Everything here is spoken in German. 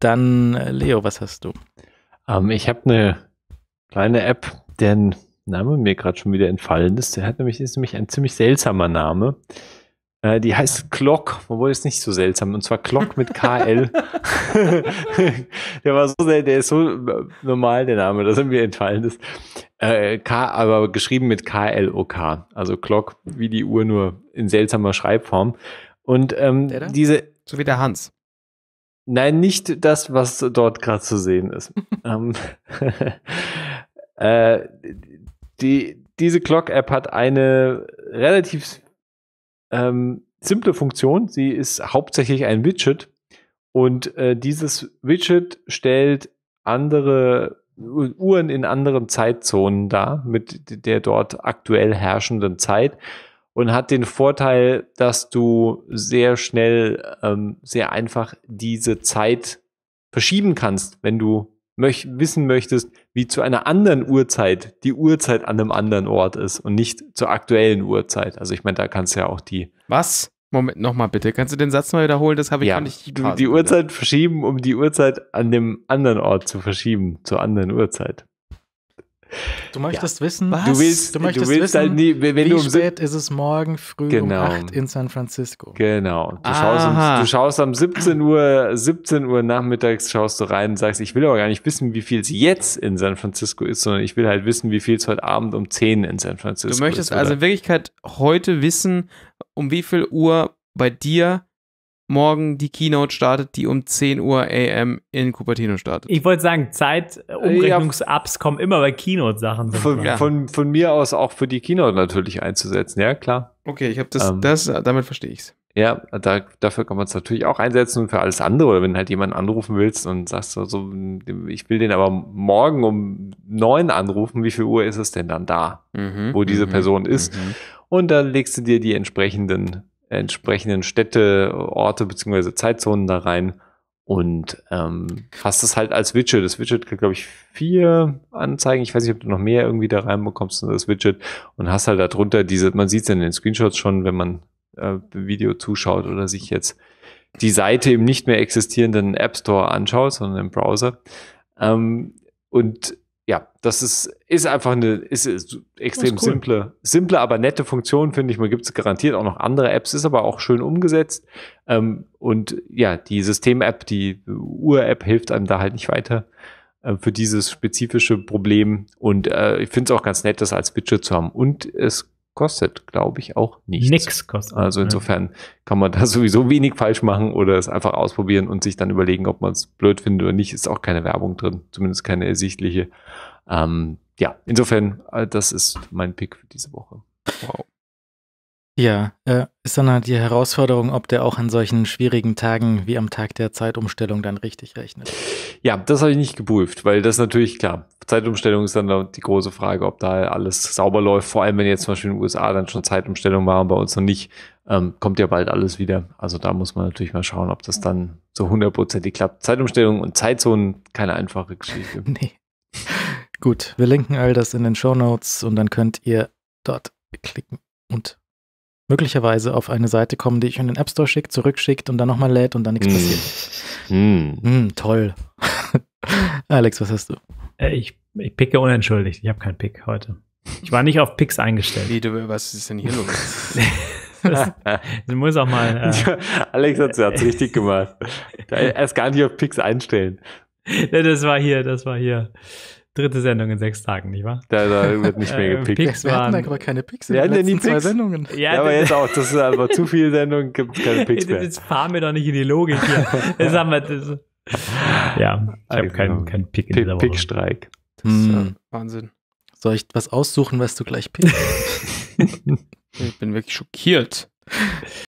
Dann, äh, Leo, was hast du? Ähm, ich habe eine kleine App, deren Name mir gerade schon wieder entfallen ist. Der hat nämlich, ist nämlich ein ziemlich seltsamer Name. Äh, die heißt Clock, obwohl es nicht so seltsam. Und zwar Clock mit KL. der war so, der ist so äh, normal, der Name, dass er mir entfallen ist. Äh, K, aber geschrieben mit K-L-O-K. Also Clock wie die Uhr nur in seltsamer Schreibform. Und ähm, diese. So wie der Hans. Nein, nicht das, was dort gerade zu sehen ist. ähm, äh, die, diese Clock-App hat eine relativ ähm, simple Funktion. Sie ist hauptsächlich ein Widget und äh, dieses Widget stellt andere Uhren in anderen Zeitzonen dar mit der dort aktuell herrschenden Zeit und hat den Vorteil, dass du sehr schnell, ähm, sehr einfach diese Zeit verschieben kannst, wenn du möch wissen möchtest, wie zu einer anderen Uhrzeit die Uhrzeit an einem anderen Ort ist und nicht zur aktuellen Uhrzeit. Also ich meine, da kannst du ja auch die. Was? Moment, nochmal bitte. Kannst du den Satz mal wiederholen? Das habe ich ja, gar nicht. Du, die Uhrzeit verschieben, um die Uhrzeit an dem anderen Ort zu verschieben, zur anderen Uhrzeit. Du möchtest ja. wissen, was? Du willst, du möchtest du willst halt wissen, halt nie, wenn wie du um spät ist es morgen früh genau. um 8 in San Francisco. Genau. Du schaust, um, du schaust, am 17 Uhr, 17 Uhr nachmittags schaust du rein und sagst, ich will aber gar nicht wissen, wie viel es jetzt in San Francisco ist, sondern ich will halt wissen, wie viel es heute Abend um 10 in San Francisco ist. Du möchtest ist, also in Wirklichkeit heute wissen, um wie viel Uhr bei dir morgen die Keynote startet, die um 10 Uhr AM in Cupertino startet. Ich wollte sagen, Zeitumrechnungs-Ups äh, ja. kommen immer bei Keynote-Sachen. Von, ja. von, von, mir aus auch für die Keynote natürlich einzusetzen, ja klar. Okay, ich habe das, ähm, das, damit verstehe ich es. Ja, da, dafür kann man es natürlich auch einsetzen und für alles andere. Oder wenn halt jemand anrufen willst und sagst so, so ich will den aber morgen um neun anrufen, wie viel Uhr ist es denn dann da, mhm, wo diese mhm, Person ist? Mhm. Und dann legst du dir die entsprechenden entsprechenden Städte, Orte bzw. Zeitzonen da rein und ähm, hast es halt als Widget. Das Widget kriegt, glaube ich, vier Anzeigen. Ich weiß nicht, ob du noch mehr irgendwie da reinbekommst in das Widget und hast halt darunter diese, man sieht es in den Screenshots schon, wenn man äh, Video zuschaut oder sich jetzt die Seite im nicht mehr existierenden App Store anschaut, sondern im Browser. Ähm, und ja, das ist, ist einfach eine ist, ist extrem ist cool. simple, simple, aber nette Funktion, finde ich. Man gibt es garantiert auch noch andere Apps, ist aber auch schön umgesetzt. Ähm, und ja, die System-App, die Uhr-App hilft einem da halt nicht weiter äh, für dieses spezifische Problem. Und äh, ich finde es auch ganz nett, das als Widget zu haben. Und es kostet, glaube ich, auch nichts. Nix kostet. Also insofern ja. kann man da sowieso wenig falsch machen oder es einfach ausprobieren und sich dann überlegen, ob man es blöd findet oder nicht. Ist auch keine Werbung drin, zumindest keine ersichtliche. Ähm, ja, insofern, äh, das ist mein Pick für diese Woche. Wow. Ja, äh, ist dann halt die Herausforderung, ob der auch an solchen schwierigen Tagen wie am Tag der Zeitumstellung dann richtig rechnet. Ja, das habe ich nicht geprüft, weil das natürlich klar. Zeitumstellung ist dann die große Frage, ob da alles sauber läuft. Vor allem, wenn jetzt zum Beispiel in den USA dann schon Zeitumstellung war und bei uns noch nicht, ähm, kommt ja bald alles wieder. Also da muss man natürlich mal schauen, ob das dann so hundertprozentig klappt. Zeitumstellung und Zeitzonen, keine einfache Geschichte. nee. Gut, wir linken all das in den Show Notes und dann könnt ihr dort klicken und möglicherweise auf eine Seite kommen, die ich in den App Store schickt, zurückschickt und dann nochmal lädt und dann nichts mm. passiert. Mm. Mm, toll. Alex, was hast du? Äh, ich, ich picke unentschuldigt. Ich habe keinen Pick heute. Ich war nicht auf Picks eingestellt. Wie, du, was ist denn hier los? Das, du musst auch mal. Äh, Alex hat es richtig gemacht. Er ist gar nicht auf Picks einstellen. Das war hier, das war hier dritte Sendung in sechs Tagen, nicht wahr? Da, da wird nicht mehr äh, gepickt. Picks waren, wir hatten aber keine Picks in den letzten ja nie zwei Sendungen. Ja, ja aber jetzt auch, das ist aber zu viele Sendungen, gibt keine Picks mehr. Jetzt fahren wir doch nicht in die Logik hier. Das haben wir, das, ja, ich habe ah, genau. keinen kein Pick in dieser Woche. Pickstreik. Das ist hm. ja Wahnsinn. Soll ich was aussuchen, was du gleich pickst? ich bin wirklich schockiert.